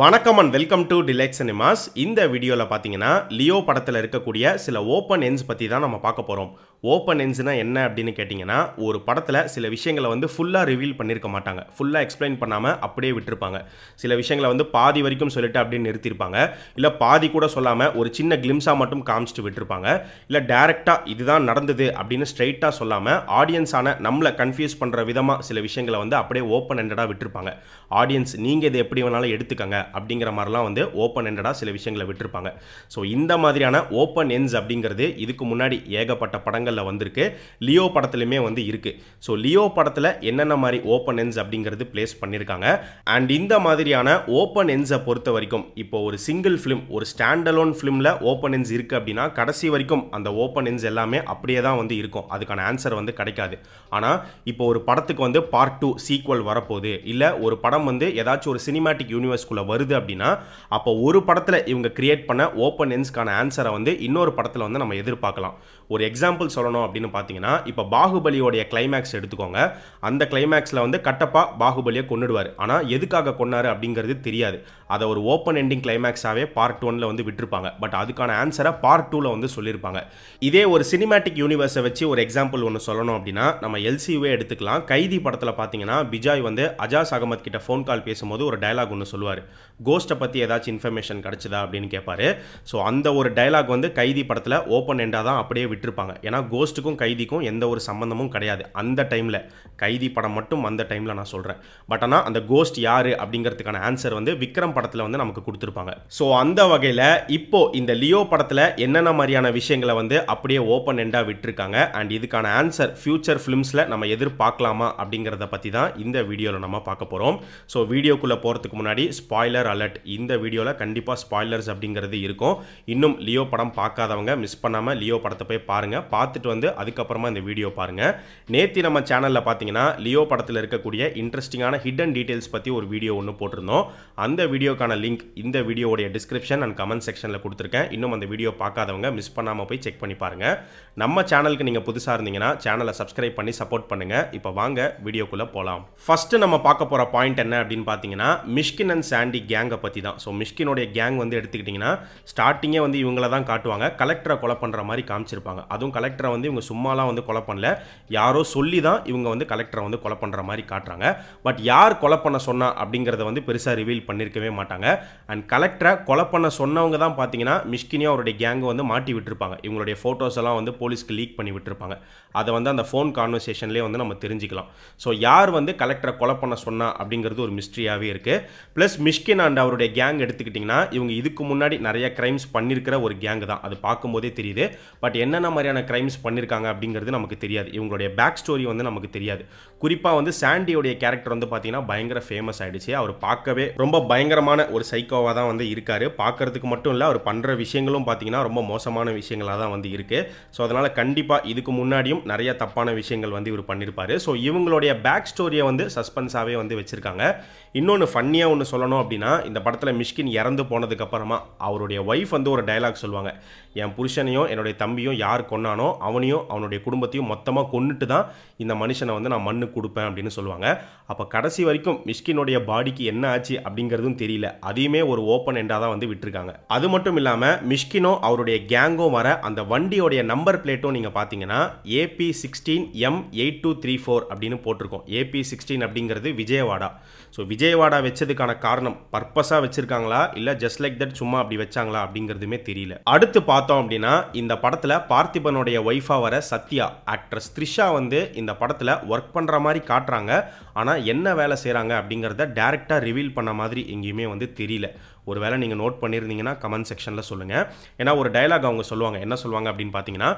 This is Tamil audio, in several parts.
வணக்கம் and welcome to Delight Cinemas இந்த வீடியோவில் பார்த்தீங்கன்னா லியோ படத்தில் இருக்கக்கூடிய சில ஓப்பன் எண்ட்ஸ் பற்றி தான் நம்ம பார்க்க போகிறோம் ஓப்பன் என்ஜினா என்ன அப்படின்னு கேட்டிங்கன்னா ஒரு படத்தில் சில விஷயங்களை வந்து ஃபுல்லாக ரிவீல் பண்ணியிருக்க மாட்டாங்க ஃபுல்லாக எக்ஸ்பிளைன் பண்ணாமல் அப்படியே விட்டுருப்பாங்க சில விஷயங்களை வந்து பாதி வரைக்கும் சொல்லிட்டு அப்படின்னு நிறுத்தியிருப்பாங்க இல்லை பாதி கூட சொல்லாமல் ஒரு சின்ன கிளிம்ஸாக மட்டும் காமிச்சிட்டு விட்டுருப்பாங்க இல்லை டேரெக்டாக இதுதான் நடந்தது அப்படின்னு ஸ்ட்ரைட்டாக சொல்லாமல் ஆடியன்ஸான நம்மளை கன்ஃபியூஸ் பண்ணுற விதமாக சில விஷயங்களை வந்து அப்படியே ஓப்பன் எண்டடாக விட்டுருப்பாங்க ஆடியன்ஸ் நீங்கள் இதை எப்படி வேணாலும் எடுத்துக்கங்க அப்படிங்கிற மாதிரிலாம் வந்து ஓப்பன் எண்டடாக சில விஷயங்களை விட்டுருப்பாங்க ஸோ இந்த மாதிரியான ஓப்பன் என்ஸ் அப்படிங்கிறது இதுக்கு முன்னாடி ஏகப்பட்ட படங்கள் படங்களில் வந்திருக்கு லியோ படத்துலையுமே வந்து இருக்கு ஸோ லியோ படத்தில் என்னென்ன மாதிரி ஓப்பன் என்ஸ் அப்படிங்கிறது பிளேஸ் பண்ணியிருக்காங்க அண்ட் இந்த மாதிரியான ஓப்பன் என்ஸை பொறுத்த வரைக்கும் இப்போ ஒரு சிங்கிள் ஃபிலிம் ஒரு ஸ்டாண்டலோன் ஃபிலிமில் ஓப்பன் என்ஸ் இருக்கு அப்படின்னா கடைசி வரைக்கும் அந்த ஓப்பன் என்ஸ் எல்லாமே அப்படியே தான் வந்து இருக்கும் அதுக்கான ஆன்சர் வந்து கிடைக்காது ஆனால் இப்போ ஒரு படத்துக்கு வந்து பார்ட் டூ சீக்வல் வரப்போகுது இல்லை ஒரு படம் வந்து ஏதாச்சும் ஒரு சினிமாட்டிக் யூனிவர்ஸ்குள்ளே வருது அப்படின்னா அப்போ ஒரு படத்தில் இவங்க கிரியேட் பண்ண ஓப்பன் என்ஸ்க்கான ஆன்சரை வந்து இன்னொரு படத்தில் வந்து நம்ம எதிர்பார்க்கலாம் ஒரு எக்ஸாம்பிள் சொல்லணும் அப்படின்னு பார்த்தீங்கன்னா இப்போ பாகுபலியோடைய கிளைமேக்ஸ் எடுத்துக்கோங்க அந்த கிளைமேக்ஸில் வந்து கட்டப்பா பாகுபலியை கொண்டுடுவார் ஆனால் எதுக்காக கொண்டார் அப்படிங்கிறது தெரியாது அதை ஒரு ஓப்பன் எண்டிங் கிளைமேக்ஸாகவே பார்ட் ஒனில் வந்து விட்டுருப்பாங்க பட் அதுக்கான ஆன்சரை பார்ட் டூவில் வந்து சொல்லியிருப்பாங்க இதே ஒரு சினிமேட்டிக் யூனிவர்ஸை வச்சு ஒரு எக்ஸாம்பிள் ஒன்று சொல்லணும் அப்படின்னா நம்ம எல்சியூவே எடுத்துக்கலாம் கைதி படத்தில் பார்த்தீங்கன்னா பிஜாய் வந்து அஜாஸ் அகமத் கிட்ட ஃபோன் கால் பேசும்போது ஒரு டைலாக் ஒன்று சொல்லுவார் கோஸ்ட்டை பற்றி ஏதாச்சும் இன்ஃபர்மேஷன் கிடச்சிதா அப்படின்னு கேட்பாரு ஸோ அந்த ஒரு டைலாக் வந்து கைதி படத்தில் ஓப்பன் எண்டாக தான் அப்படியே விட்டுருப்பாங்க ஏன்னா கோஸ்ட்டுக்கும் கைதிக்கும் எந்த ஒரு சம்மந்தமும் கிடையாது அந்த டைமில் கைதி படம் மட்டும் அந்த டைமில் நான் சொல்கிறேன் பட் ஆனால் அந்த கோஸ்ட் யார் அப்படிங்கிறதுக்கான ஆன்சர் வந்து விக்ரம் படத்தில் வந்து நமக்கு கொடுத்துருப்பாங்க ஸோ அந்த வகையில் இப்போது இந்த லியோ படத்தில் என்னென்ன மாதிரியான விஷயங்களை வந்து அப்படியே ஓப்பன் எண்டாக விட்டுருக்காங்க அண்ட் இதுக்கான ஆன்சர் ஃபியூச்சர் ஃபிலிம்ஸில் நம்ம எதிர்பார்க்கலாமா அப்படிங்கிறத பற்றி தான் இந்த வீடியோவில் நம்ம பார்க்க போகிறோம் ஸோ வீடியோக்குள்ளே போகிறதுக்கு முன்னாடி ஸ்பாய்லர் அலர்ட் இந்த வீடியோவில் கண்டிப்பாக ஸ்பாய்லர்ஸ் அப்படிங்கிறது இருக்கும் இன்னும் லியோ படம் பார்க்காதவங்க மிஸ் பண்ணாமல் லியோ படத்தை போய் பாருங்கள் பார்த்து பார்த்துட்டு வந்து அதுக்கப்புறமா இந்த வீடியோ பாருங்க நேற்று நம்ம சேனலில் பாத்தீங்கன்னா லியோ படத்தில் இருக்கக்கூடிய இன்ட்ரெஸ்டிங்கான ஹிடன் டீடைல்ஸ் பத்தி ஒரு வீடியோ ஒன்று போட்டிருந்தோம் அந்த வீடியோக்கான லிங்க் இந்த வீடியோடைய டிஸ்கிரிப்ஷன் அண்ட் கமெண்ட் செக்ஷன்ல கொடுத்துருக்கேன் இன்னும் அந்த வீடியோ பார்க்காதவங்க மிஸ் பண்ணாம போய் செக் பண்ணி பாருங்க நம்ம சேனலுக்கு நீங்க புதுசா இருந்தீங்கன்னா சேனலை சப்ஸ்கிரைப் பண்ணி சப்போர்ட் பண்ணுங்க இப்போ வாங்க வீடியோக்குள்ள போகலாம் ஃபர்ஸ்ட் நம்ம பார்க்க போற பாயிண்ட் என்ன அப்படின்னு பார்த்தீங்கன்னா மிஷ்கின் அண்ட் சாண்டி கேங்கை பத்தி தான் ஸோ மிஷ்கினுடைய கேங் வந்து எடுத்துக்கிட்டீங்கன்னா ஸ்டார்டிங்கே வந்து இவங்கள தான் காட்டுவாங்க கலெக்டரை கொலை பண்ணுற மாதிரி காமிச்சிருப்பாங்க அதுவும் கலெக்டர் கலெக்டரை வந்து இவங்க சும்மாலாம் வந்து கொலை பண்ணல யாரோ சொல்லி தான் இவங்க வந்து கலெக்டரை வந்து கொலை பண்ணுற மாதிரி காட்டுறாங்க பட் யார் கொலை பண்ண சொன்னா அப்படிங்கிறத வந்து பெருசாக ரிவீல் பண்ணியிருக்கவே மாட்டாங்க அண்ட் கலெக்டரை கொலை பண்ண சொன்னவங்க தான் பார்த்தீங்கன்னா மிஷ்கினியா அவருடைய கேங்கு வந்து மாட்டி விட்டுருப்பாங்க இவங்களுடைய ஃபோட்டோஸ் எல்லாம் வந்து போலீஸ்க்கு லீக் பண்ணி விட்டுருப்பாங்க அதை வந்து அந்த ஃபோன் கான்வர்சேஷன்லேயே வந்து நம்ம தெரிஞ்சுக்கலாம் ஸோ யார் வந்து கலெக்டரை கொலை பண்ண சொன்னா அப்படிங்கிறது ஒரு மிஸ்ட்ரியாகவே இருக்குது ப்ளஸ் மிஷ்கின் அண்ட் அவருடைய கேங் எடுத்துக்கிட்டிங்கன்னா இவங்க இதுக்கு முன்னாடி நிறைய கிரைம்ஸ் பண்ணியிருக்கிற ஒரு கேங்கு தான் அது பார்க்கும்போதே தெரியுது பட் என்னென்ன மாதிரியான கிரைம்ஸ் பண்ணியிருக்காங்க அப்படிங்கிறது நமக்கு தெரியாது இவங்களுடைய பேக் ஸ்டோரி வந்து நமக்கு தெரியாது குறிப்பாக வந்து சாண்டியோடைய கேரக்டர் வந்து பார்த்தீங்கன்னா பயங்கர ஃபேமஸ் ஆகிடுச்சு அவர் பார்க்கவே ரொம்ப பயங்கரமான ஒரு சைக்கோவாக தான் வந்து இருக்கார் பார்க்குறதுக்கு மட்டும் இல்லை அவர் பண்ணுற விஷயங்களும் பார்த்தீங்கன்னா ரொம்ப மோசமான விஷயங்களாக தான் வந்து இருக்குது ஸோ அதனால் கண்டிப்பாக இதுக்கு முன்னாடியும் நிறைய தப்பான விஷயங்கள் வந்து இவர் பண்ணியிருப்பார் ஸோ இவங்களுடைய பேக் ஸ்டோரியை வந்து சஸ்பென்ஸாகவே வந்து வச்சுருக்காங்க இன்னொன்று ஃபன்னியாக ஒன்று சொல்லணும் அப்படின்னா இந்த படத்தில் மிஷ்கின் இறந்து போனதுக்கப்புறமா அவருடைய ஒய்ஃப் வந்து ஒரு டைலாக் சொல்லுவாங்க என் புருஷனையும் என்னுடைய தம்பியும் யார் கொண்டானோ அவனையும் அவனுடைய குடும்பத்தையும் மொத்தமாக கொண்டுட்டு தான் இந்த மனுஷனை வந்து நான் மண்ணு கொடுப்பேன் அப்படின்னு சொல்லுவாங்க அப்போ கடைசி வரைக்கும் மிஷ்கினுடைய பாடிக்கு என்ன ஆச்சு அப்படிங்கிறதும் தெரியல அதையுமே ஒரு ஓப்பன் எண்டாக தான் வந்து விட்டுருக்காங்க அது மட்டும் இல்லாமல் மிஷ்கினோ அவருடைய கேங்கும் வர அந்த வண்டியோடைய நம்பர் பிளேட்டும் நீங்கள் பார்த்தீங்கன்னா AP sixteen M eight two three four அப்படின்னு போட்டிருக்கோம் ஏபி சிக்ஸ்டீன் அப்படிங்கிறது விஜயவாடா ஸோ விஜயவாடா வச்சதுக்கான காரணம் பர்பஸாக வச்சுருக்காங்களா இல்லை ஜஸ்ட் லைக் தட் சும்மா அப்படி வச்சாங்களா அப்படிங்கிறதுமே தெரியல அடுத்து பார்த்தோம் அப்படின்னா இந்த படத்தில் பார்த்திபனுடைய ஒய் ஒய்ஃபாக வர சத்யா ஆக்ட்ரஸ் த்ரிஷா வந்து இந்த படத்தில் ஒர்க் பண்ணுற மாதிரி காட்டுறாங்க ஆனால் என்ன வேலை செய்கிறாங்க அப்படிங்கிறத டேரெக்டாக ரிவீல் பண்ண மாதிரி எங்கேயுமே வந்து தெரியல ஒரு வேளை நீங்கள் நோட் பண்ணியிருந்தீங்கன்னா கமெண்ட் செக்ஷனில் சொல்லுங்கள் ஏன்னா ஒரு டைலாக் அவங்க சொல்லுவாங்க என்ன சொல்லுவாங்க அப்படின்னு பார்த்தீங்கன்னா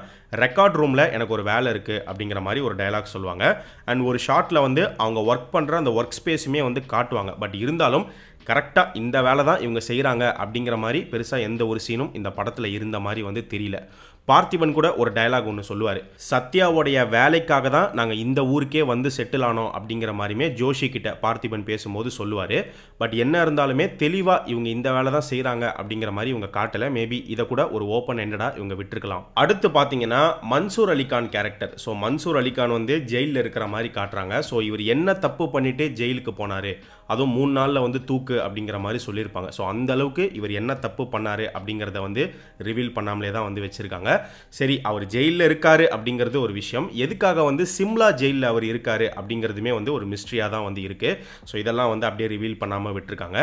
ரெக்கார்ட் ரூமில் எனக்கு ஒரு வேலை இருக்குது அப்படிங்கிற மாதிரி ஒரு டைலாக் சொல்லுவாங்க அண்ட் ஒரு ஷார்ட்டில் வந்து அவங்க ஒர்க் பண்ணுற அந்த ஒர்க் ஸ்பேஸுமே வந்து காட்டுவாங்க பட் இருந்தாலும் கரெக்டாக இந்த வேலை தான் இவங்க செய்கிறாங்க அப்படிங்கிற மாதிரி பெருசாக எந்த ஒரு சீனும் இந்த படத்தில் இருந்த மாதிரி வந்து தெரியல பார்த்திபன் கூட ஒரு டயலாக் ஒன்று சொல்லுவார் சத்யாவுடைய வேலைக்காக தான் நாங்கள் இந்த ஊருக்கே வந்து செட்டில் ஆனோம் அப்படிங்கிற மாதிரியுமே ஜோஷி கிட்ட பார்த்திபன் பேசும்போது சொல்லுவார் பட் என்ன இருந்தாலுமே தெளிவாக இவங்க இந்த வேலை தான் செய்கிறாங்க அப்படிங்கிற மாதிரி இவங்க காட்டலை மேபி இதை கூட ஒரு ஓப்பன் எண்டடாக இவங்க விட்டுருக்கலாம் அடுத்து பார்த்தீங்கன்னா மன்சூர் அலிகான் கேரக்டர் ஸோ மன்சூர் அலிகான் வந்து ஜெயிலில் இருக்கிற மாதிரி காட்டுறாங்க ஸோ இவர் என்ன தப்பு பண்ணிட்டு ஜெயிலுக்கு போனார் அதுவும் மூணு நாளில் வந்து தூக்கு அப்படிங்கிற மாதிரி சொல்லியிருப்பாங்க ஸோ அந்த அளவுக்கு இவர் என்ன தப்பு பண்ணார் அப்படிங்கிறத வந்து ரிவீல் பண்ணாமலே தான் வந்து வச்சுருக்காங்க சரி அவர் ஜெயிலில் இருக்கார் அப்படிங்கிறது ஒரு விஷயம் எதுக்காக வந்து சிம்லா ஜெயிலில் அவர் இருக்கார் அப்படிங்கிறதுமே வந்து ஒரு மிஸ்ட்ரியாக தான் வந்து இருக்குது ஸோ இதெல்லாம் வந்து அப்படியே ரிவீல் பண்ணாமல் விட்டுருக்காங்க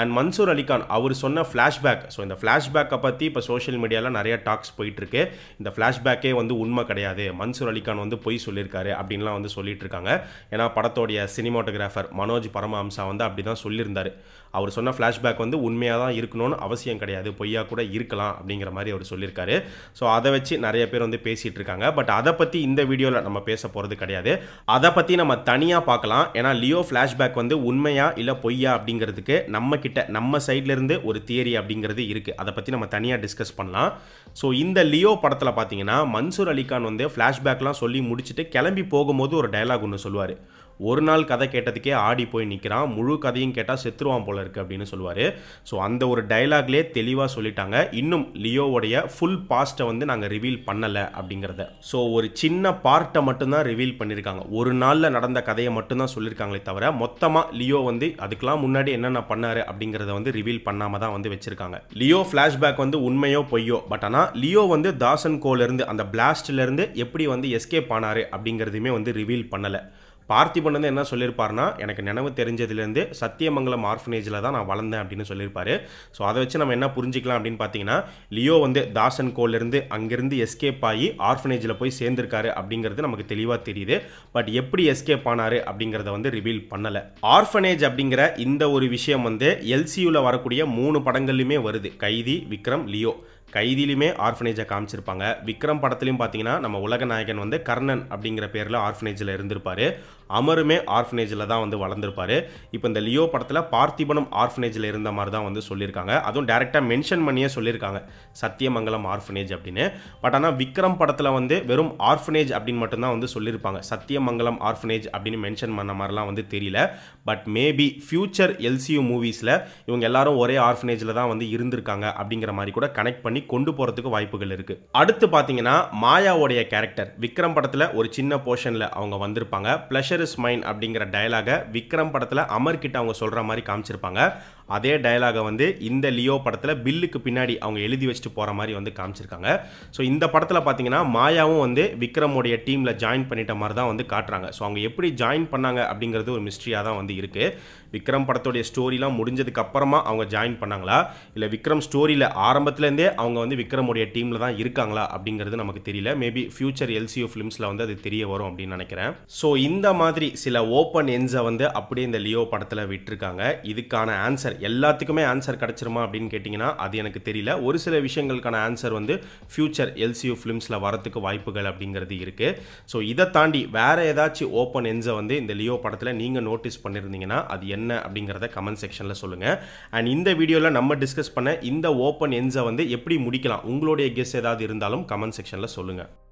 அண்ட் மன்சூர் அலிகான் அவர் சொன்ன ஃப்ளாஷ்பேக் ஸோ இந்த ஃப்ளாஷ்பேக்கை பற்றி இப்போ சோஷியல் மீடியாவில் நிறைய டாக்ஸ் போயிட்டுருக்கு இந்த ஃப்ளாஷ்பேக்கே வந்து உண்மை கிடையாது மன்சூர் அலிகான் வந்து பொய் சொல்லியிருக்காரு அப்படின்லாம் வந்து சொல்லிட்டு இருக்காங்க ஏன்னா படத்தோடைய சினிமாட்டோகிராஃபர் மனோஜ் பரமஹம்சா வந்து அப்படி தான் சொல்லியிருந்தார் அவர் சொன்ன ஃப்ளாஷ்பேக் வந்து உண்மையாக தான் இருக்கணும்னு அவசியம் கிடையாது பொய்யா கூட இருக்கலாம் அப்படிங்கிற மாதிரி அவர் சொல்லியிருக்காரு ஸோ அதை வச்சு நிறைய பேர் வந்து பேசிகிட்டு இருக்காங்க பட் அதை பற்றி இந்த வீடியோவில் நம்ம பேச போகிறது கிடையாது அதை பற்றி நம்ம தனியாக பார்க்கலாம் ஏன்னா லியோ ஃப்ளாஷ்பேக் வந்து உண்மையா இல்லை பொய்யா அப்படிங்கிறதுக்கு நம்ம கிட்ட நம்ம சைட்லேருந்து ஒரு தியரி அப்படிங்கிறது இருக்குது அதை பற்றி நம்ம தனியாக டிஸ்கஸ் பண்ணலாம் ஸோ இந்த லியோ படத்தில் பார்த்தீங்கன்னா மன்சூர் அலிகான் வந்து ஃப்ளாஷ்பேக்லாம் சொல்லி முடிச்சுட்டு கிளம்பி போகும்போது ஒரு டைலாக் ஒன்று சொல்லுவார் ஒரு நாள் கதை கேட்டதுக்கே ஆடி போய் நிற்கிறான் முழு கதையும் கேட்டால் செத்துருவான் போல இருக்குது அப்படின்னு சொல்லுவார் ஸோ அந்த ஒரு டைலாக்லேயே தெளிவாக சொல்லிட்டாங்க இன்னும் லியோவுடைய ஃபுல் பாஸ்ட்டை வந்து நாங்கள் ரிவீல் பண்ணலை அப்படிங்கிறத ஸோ ஒரு சின்ன பார்ட்டை மட்டும்தான் ரிவீல் பண்ணியிருக்காங்க ஒரு நாளில் நடந்த கதையை மட்டும்தான் சொல்லியிருக்காங்களே தவிர மொத்தமாக லியோ வந்து அதுக்கெலாம் முன்னாடி என்னென்ன பண்ணார் அப்படிங்கிறத வந்து ரிவீல் பண்ணாமல் தான் வந்து வச்சுருக்காங்க லியோ ஃப்ளாஷ்பேக் வந்து உண்மையோ பொய்யோ பட் ஆனால் லியோ வந்து தாசன் கோலேருந்து அந்த பிளாஸ்ட்லேருந்து எப்படி வந்து எஸ்கேப் ஆனார் அப்படிங்கிறதுமே வந்து ரிவீல் பண்ணலை பார்த்திபன் வந்து என்ன சொல்லியிருப்பார்னா எனக்கு நினைவு தெரிஞ்சதுலேருந்து சத்தியமங்கலம் ஆர்ஃபனேஜில் தான் நான் வளர்ந்தேன் அப்படின்னு சொல்லியிருப்பாரு ஸோ அதை வச்சு நம்ம என்ன புரிஞ்சிக்கலாம் அப்படின்னு பார்த்தீங்கன்னா லியோ வந்து தாசன் கோல்லேருந்து அங்கேருந்து எஸ்கேப் ஆகி ஆர்ஃபனேஜில் போய் சேர்ந்திருக்காரு அப்படிங்கிறது நமக்கு தெளிவாக தெரியுது பட் எப்படி எஸ்கேப் ஆனார் அப்படிங்கிறத வந்து ரிவீல் பண்ணலை ஆர்ஃபனேஜ் அப்படிங்கிற இந்த ஒரு விஷயம் வந்து எல்சியூவில் வரக்கூடிய மூணு படங்கள்லையுமே வருது கைதி விக்ரம் லியோ கைதிலையுமே ஆர்ஃபனேஜை காமிச்சிருப்பாங்க விக்ரம் படத்துலையும் பார்த்தீங்கன்னா நம்ம உலக நாயகன் வந்து கர்ணன் அப்படிங்கிற பேரில் ஆர்ஃபனேஜில் இருந்திருப்பார் அமருமே ஆர்ஃபனேஜில் தான் வந்து வளர்ந்துருப்பார் இப்போ இந்த லியோ படத்தில் பார்த்திபனம் ஆர்ஃபனேஜில் இருந்த மாதிரி தான் வந்து சொல்லியிருக்காங்க அதுவும் டேரெக்டாக மென்ஷன் பண்ணியே சொல்லியிருக்காங்க சத்தியமங்கலம் ஆர்ஃபனேஜ் அப்படின்னு பட் ஆனால் விக்ரம் படத்தில் வந்து வெறும் ஆர்ஃபனேஜ் அப்படின்னு மட்டும்தான் வந்து சொல்லியிருப்பாங்க சத்தியமங்கலம் ஆர்ஃபனேஜ் அப்படின்னு மென்ஷன் பண்ண மாதிரிலாம் வந்து தெரியல பட் மேபி ஃபியூச்சர் எல்சியூ மூவிஸில் இவங்க எல்லாரும் ஒரே ஆர்ஃபனேஜில் தான் வந்து இருந்திருக்காங்க அப்படிங்கிற மாதிரி கூட கனெக்ட் பண்ணி கொண்டு போகிறதுக்கு வாய்ப்புகள் இருக்குது அடுத்து பார்த்தீங்கன்னா மாயாவுடைய கேரக்டர் விக்ரம் படத்தில் ஒரு சின்ன போர்ஷனில் அவங்க வந்திருப்பாங்க ப்ளஷர் இஸ் மைன் அப்படிங்கிற டயலாக விக்ரம் படத்தில் அமர் கிட்ட அவங்க சொல்கிற மாதிரி காமிச்சிருப்பாங்க அதே டயலாகை வந்து இந்த லியோ படத்தில் பில்லுக்கு பின்னாடி அவங்க எழுதி வச்சுட்டு போகிற மாதிரி வந்து காமிச்சிருக்காங்க ஸோ இந்த படத்தில் பார்த்தீங்கன்னா மாயாவும் வந்து விக்ரமோடைய டீமில் ஜாயின் பண்ணிட்ட மாதிரி தான் வந்து காட்டுறாங்க ஸோ அவங்க எப்படி ஜாயின் பண்ணாங்க அப்படிங்கிறது ஒரு மிஸ்ட்ரியாக தான் வந்து இருக்குது விக்ரம் படத்துடைய ஸ்டோரிலாம் முடிஞ்சதுக்கு அப்புறமா அவங்க ஜாயின் பண்ணாங்களா இல்லை விக்ரம் ஸ்டோரியில் ஆரம்பத்துலேருந்தே அவங்க வந்து விக்ரமுடைய டீமில் தான் இருக்காங்களா அப்படிங்கிறது நமக்கு தெரியல மேபி ஃபியூச்சர் எல்சியோ ஃபிலிம்ஸில் வந்து அது தெரிய வரும் அப்படின்னு நினைக்கிறேன் ஸோ இந்த மாதிரி சில ஓப்பன் என்ஸை வந்து அப்படியே இந்த லியோ படத்தில் விட்டுருக்காங்க இதுக்கான ஆன்சர் ஆன்சர் எல்லாத்துக்குமே ஆன்சர் கிடச்சிருமா அப்படின்னு கேட்டிங்கன்னா அது எனக்கு தெரியல ஒரு சில விஷயங்களுக்கான ஆன்சர் வந்து ஃப்யூச்சர் எல்சியூ ஃபிலிம்ஸில் வரத்துக்கு வாய்ப்புகள் அப்படிங்கிறது இருக்குது ஸோ இதை தாண்டி வேறு ஏதாச்சும் ஓப்பன் என்ஸை வந்து இந்த லியோ படத்தில் நீங்கள் நோட்டீஸ் பண்ணியிருந்தீங்கன்னா அது என்ன அப்படிங்கிறத கமெண்ட் செக்ஷனில் சொல்லுங்கள் அண்ட் இந்த வீடியோவில் நம்ம டிஸ்கஸ் பண்ண இந்த ஓப்பன் என்ஸை வந்து எப்படி முடிக்கலாம் உங்களுடைய கெஸ் ஏதாவது இருந்தாலும் கமெண்ட் செக்ஷனில் சொல்லுங்கள்